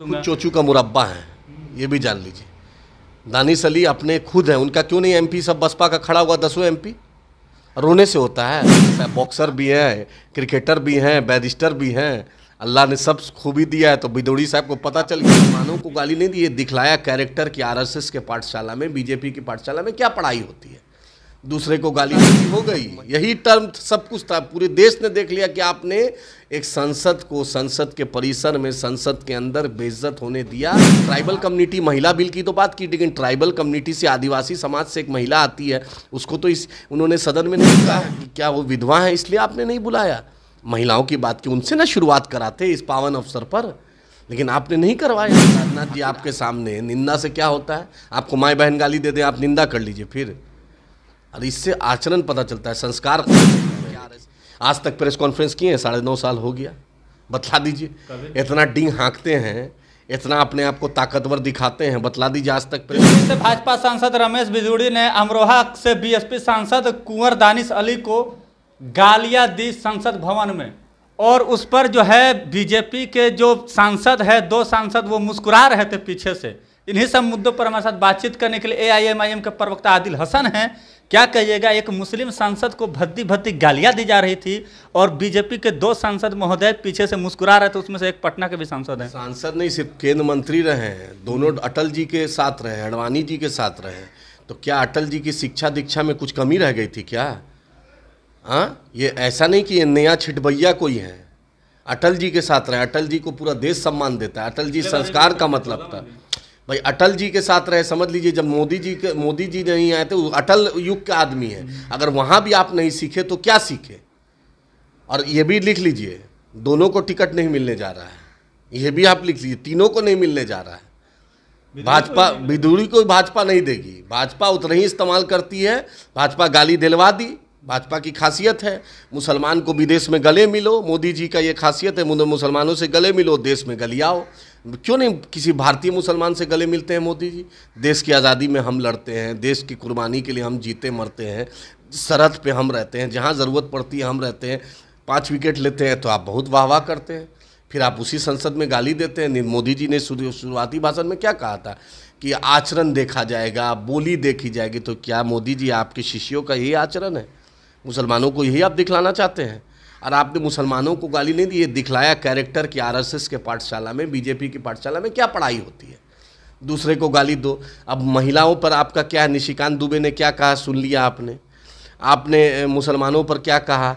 तो खुद चोचू का मुरब्बा है ये भी जान लीजिए दानिश अली अपने खुद हैं उनका क्यों नहीं एमपी सब बसपा का खड़ा हुआ दसों एमपी रोने से होता है बॉक्सर भी हैं क्रिकेटर भी हैं बैरिस्टर भी हैं अल्लाह ने सब खूबी दिया है तो बिदौड़ी साहब को पता चल गया मानों को गाली नहीं दी दिखलाया कैरेक्टर की आरएसएस के पाठशाला में बीजेपी की पाठशाला में क्या पढ़ाई होती है दूसरे को गाली देनी हो गई यही टर्म सब कुछ था पूरे देश ने देख लिया कि आपने एक संसद को संसद के परिसर में संसद के अंदर बेइज्जत होने दिया ट्राइबल कम्युनिटी महिला बिल की तो बात की लेकिन ट्राइबल कम्युनिटी से आदिवासी समाज से एक महिला आती है उसको तो इस उन्होंने सदन में नहीं कहा कि क्या वो विधवा है इसलिए आपने नहीं बुलाया महिलाओं की बात की उनसे ना शुरुआत कराते इस पावन अवसर पर लेकिन आपने नहीं करवाया राजनाथ जी आपके सामने निंदा से क्या होता है आपको माए बहन गाली दे दें आप निंदा कर लीजिए फिर और इससे आचरण पता चलता है संस्कार आज तक प्रेस कॉन्फ्रेंस किए हैं साढ़े नौ साल हो गया बतला दीजिए इतना डिंग हाँकते हैं इतना अपने आप को ताकतवर दिखाते हैं बतला दीजिए आज तक प्रेस भाजपा सांसद रमेश बिजुड़ी ने अमरोहा से बीएसपी सांसद कुंवर दानिश अली को गालियां दी संसद भवन में और उस पर जो है बीजेपी के जो सांसद है दो सांसद वो मुस्कुरा रहे थे पीछे से इन्हीं सब मुद्दों पर हमारे साथ बातचीत करने के लिए ए आई एम आई एम के प्रवक्ता आदिल हसन हैं क्या कहिएगा एक मुस्लिम सांसद को भद्दी भद्दी गालियां दी जा रही थी और बीजेपी के दो सांसद महोदय पीछे से मुस्कुरा रहे थे उसमें से एक पटना के भी सांसद हैं सांसद नहीं सिर्फ केंद्र मंत्री रहे हैं दोनों अटल जी के साथ रहे अडवाणी जी के साथ रहे तो क्या अटल जी की शिक्षा दीक्षा में कुछ कमी रह गई थी क्या हाँ ये ऐसा नहीं कि ये नया छिटबैया कोई है अटल जी के साथ रहे अटल जी को पूरा देश सम्मान देता है अटल जी संस्कार का मतलब था भाई अटल जी के साथ रहे समझ लीजिए जब मोदी जी के मोदी जी नहीं आए थे वो तो अटल युग के आदमी है अगर वहाँ भी आप नहीं सीखे तो क्या सीखे और ये भी लिख लीजिए दोनों को टिकट नहीं मिलने जा रहा है ये भी आप लिख लीजिए तीनों को नहीं मिलने जा रहा है भाजपा बिदूरी को भाजपा नहीं देगी भाजपा उतना ही इस्तेमाल करती है भाजपा गाली दिलवा दी भाजपा की खासियत है मुसलमान को विदेश में गले मिलो मोदी जी का ये खासियत है मुसलमानों से गले मिलो देश में गलियाओ क्यों नहीं किसी भारतीय मुसलमान से गले मिलते हैं मोदी जी देश की आज़ादी में हम लड़ते हैं देश की कुर्बानी के लिए हम जीते मरते हैं सरहद पे हम रहते हैं जहाँ ज़रूरत पड़ती है हम रहते हैं पाँच विकेट लेते हैं तो आप बहुत वाह वाह करते हैं फिर आप उसी संसद में गाली देते हैं मोदी जी ने शुरुआती भाषण में क्या कहा था कि आचरण देखा जाएगा बोली देखी जाएगी तो क्या मोदी जी आपके शिष्यों का यही आचरण है मुसलमानों को यही आप दिखलाना चाहते हैं और आपने मुसलमानों को गाली नहीं दी ये दिखलाया कैरेक्टर कि एस के पाठशाला में बीजेपी की पाठशाला में क्या पढ़ाई होती है दूसरे को गाली दो अब महिलाओं पर आपका क्या है निशिकांत दुबे ने क्या कहा सुन लिया आपने आपने मुसलमानों पर क्या कहा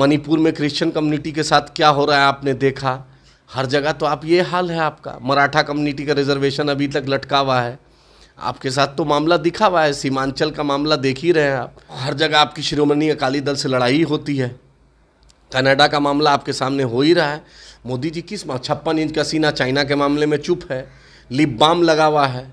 मणिपुर में क्रिश्चियन कम्युनिटी के साथ क्या हो रहा है आपने देखा हर जगह तो आप ये हाल है आपका मराठा कम्युनिटी का रिजर्वेशन अभी तक लटका हुआ है आपके साथ तो मामला दिखा हुआ है सीमांचल का मामला देख ही रहे हैं आप हर जगह आपकी शिरोमणि अकाली दल से लड़ाई होती है कनाडा का मामला आपके सामने हो ही रहा है मोदी जी किस छप्पन इंच का सीना चाइना के मामले में चुप है लिप बाम लगा हुआ है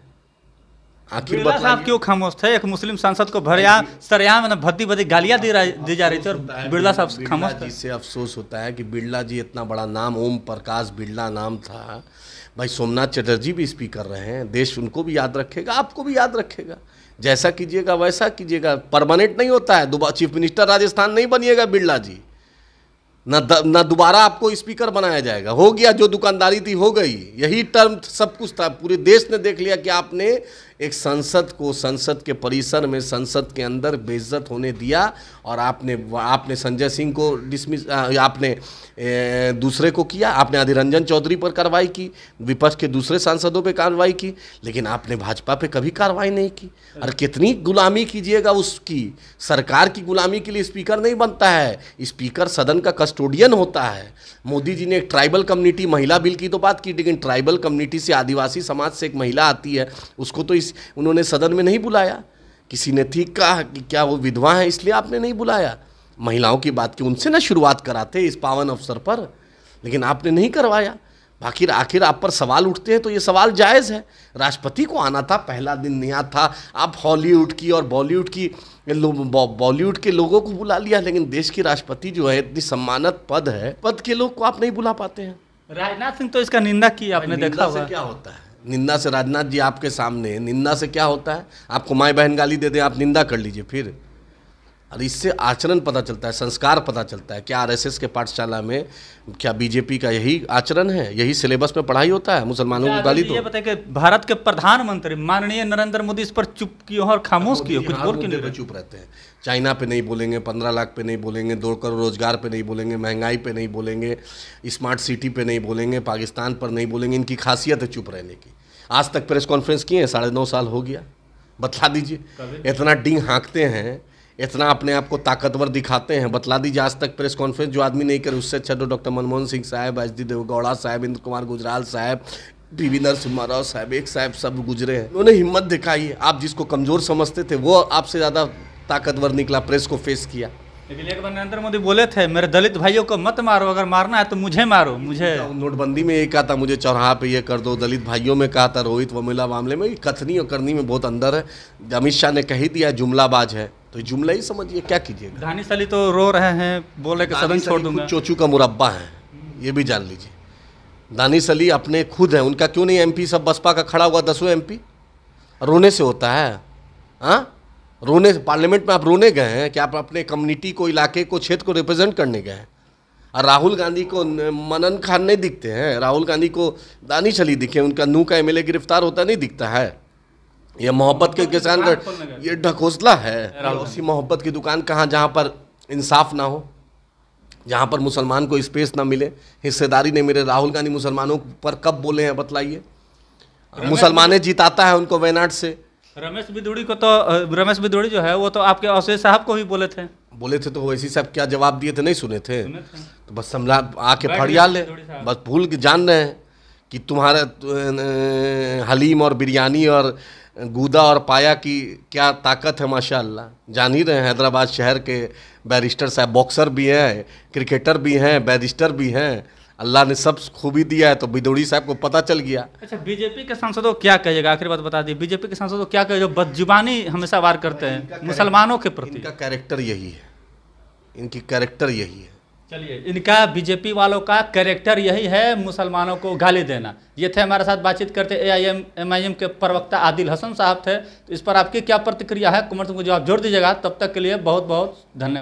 आखिर साहब क्यों खामोश थे एक मुस्लिम सांसद को भरिया हाँ सरयाम भद्दी भद्दी गालियां दी दी जा रही थी और बिरला साहब खामोश जी से अफसोस होता है कि बिरला जी इतना बड़ा नाम ओम प्रकाश बिरला नाम था भाई सोमनाथ चटर्जी भी स्पीकर रहे हैं देश उनको भी याद रखेगा आपको भी याद रखेगा जैसा कीजिएगा वैसा कीजिएगा परमानेंट नहीं होता है दोबारा चीफ मिनिस्टर राजस्थान नहीं बनिएगा बिरला जी ना द, ना दोबारा आपको स्पीकर बनाया जाएगा हो गया जो दुकानदारी थी हो गई यही टर्म सब कुछ था पूरे देश ने देख लिया कि आपने एक संसद को संसद के परिसर में संसद के अंदर बेइज्जत होने दिया और आपने आपने संजय सिंह को डिसमिस आपने ए, दूसरे को किया आपने अधिरंजन चौधरी पर कार्रवाई की विपक्ष के दूसरे सांसदों पे कार्रवाई की लेकिन आपने भाजपा पे कभी कार्रवाई नहीं की और कितनी गुलामी कीजिएगा उसकी सरकार की गुलामी के लिए स्पीकर नहीं बनता है स्पीकर सदन का कस्टोडियन होता है मोदी जी ने एक ट्राइबल कम्युनिटी महिला बिल की तो बात की लेकिन ट्राइबल कम्युनिटी से आदिवासी समाज से एक महिला आती है उसको तो इस इस उन्होंने सदन में नहीं बुलाया किसी ने ठीक कहा कि क्या वो विधवा हैं इसलिए आपने नहीं बुलाया महिलाओं की बात की उनसे ना शुरुआत कराते इस पावन अवसर पर लेकिन आपने नहीं करवाया बाकी आखिर आप पर सवाल उठते हैं तो ये सवाल जायज़ है राष्ट्रपति को आना था पहला दिन नया था आप हॉलीवुड की और बॉलीवुड की बॉलीवुड के लोगों को बुला लिया लेकिन देश की राष्ट्रपति जो है इतनी सम्मानत पद है पद के लोग को आप नहीं बुला पाते हैं राजनाथ सिंह तो इसका निंदा की आपने देखा क्या होता है निंदा से राजनाथ जी आपके सामने निंदा से क्या होता है आपको माए बहन गाली दे दें आप निंदा कर लीजिए फिर और इससे आचरण पता चलता है संस्कार पता चलता है क्या आरएसएस के पाठशाला में क्या बीजेपी का यही आचरण है यही सिलेबस में पढ़ाई होता है मुसलमानों को गाली तो बताए कि भारत के प्रधानमंत्री माननीय नरेंद्र मोदी इस पर चुप क्यों और खामोश क्यों कुछ और क्यों चुप रहते हैं चाइना पे नहीं बोलेंगे पंद्रह लाख पे नहीं बोलेंगे दो करोड़ रोजगार पे नहीं बोलेंगे महंगाई पे नहीं बोलेंगे स्मार्ट सिटी पे नहीं बोलेंगे पाकिस्तान पर नहीं बोलेंगे इनकी खासियत है चुप रहने की आज तक प्रेस कॉन्फ्रेंस किए हैं साढ़े नौ साल हो गया बतला दीजिए इतना डिंग हाँकते हैं इतना अपने आप को ताकतवर दिखाते हैं बतला दीजिए आज तक प्रेस कॉन्फ्रेंस जो आदमी नहीं करे उससे अच्छा तो डॉक्टर मनमोहन सिंह साहब एच डी देवगौड़ा साहब इंद्र कुमार गुजराल साहब पी वी नरसिम्हा राव साहब एक साहब सब गुजरे हैं उन्होंने हिम्मत दिखाई आप जिसको कमज़ोर समझते थे वो आपसे ज़्यादा ताकतवर निकला प्रेस को फेस किया लेकिन एक बार नरेंद्र मोदी बोले थे मेरे दलित भाइयों को मत मारो अगर मारना है तो मुझे मारो मुझे तो नोटबंदी में ये कहा था मुझे चौराहा पे ये कर दो दलित भाइयों में कहा था रोहित वमिला मामले में कथनी और करनी में बहुत अंदर है अमित शाह ने कही दिया जुमलाबाज है तो जुमला ही समझिए क्या कीजिएगा दानिश अली तो रो रहे हैं बोले कि सदन छोड़ दूंगा चोचू का मुरब्बा है ये भी जान लीजिए दानिश अली अपने खुद हैं उनका क्यों नहीं एमपी सब बसपा का खड़ा हुआ दसों एमपी रोने से होता है आ? हाँ? रोने पार्लियामेंट में आप रोने गए हैं कि आप अपने कम्युनिटी को इलाके को क्षेत्र को रिप्रेजेंट करने गए हैं और राहुल गांधी को मनन खान नहीं दिखते हैं राहुल गांधी को दानिश अली दिखे उनका नू का एम गिरफ्तार होता नहीं दिखता है ये मोहब्बत के किसान का ये ढकोसला है उसी मोहब्बत की दुकान कहाँ जहाँ पर इंसाफ ना हो जहाँ पर मुसलमान को स्पेस ना मिले हिस्सेदारी नहीं मिले राहुल गांधी मुसलमानों पर कब बोले हैं बतलाइए मुसलमान जीताता है उनको वयनाड से रमेश बिदुड़ी को तो रमेश बिदुड़ी जो है वो तो आपके अवशेष साहब को भी बोले थे बोले थे तो वैसी साहब क्या जवाब दिए थे नहीं सुने थे, सुने थे। तो बस समझा आके फड़िया ले बस भूल के जान रहे हैं कि तुम्हारा हलीम और बिरयानी और गूदा और पाया की क्या ताकत है माशाल्लाह जान ही रहे हैं हैदराबाद शहर के बैरिस्टर साहब बॉक्सर भी हैं क्रिकेटर भी हैं बैरिस्टर भी हैं अल्लाह ने सब खूबी दिया है तो बिदौड़ी साहब को पता चल गया अच्छा बीजेपी के सांसदों क्या कहेगा आखिरी बात बता दी बीजेपी के सांसदों क्या कहे जो बदजुबानी हमेशा वार करते हैं मुसलमानों के प्रति इनका कैरेक्टर यही है इनकी कैरेक्टर यही है चलिए इनका बीजेपी वालों का कैरेक्टर यही है मुसलमानों को गाली देना ये थे हमारे साथ बातचीत करते A I M I M एम के प्रवक्ता आदिल हसन साहब थे तो इस पर आपकी क्या प्रतिक्रिया है कुमार सिंह को आप जोड़ दीजिएगा तब तक के लिए बहुत बहुत धन्यवाद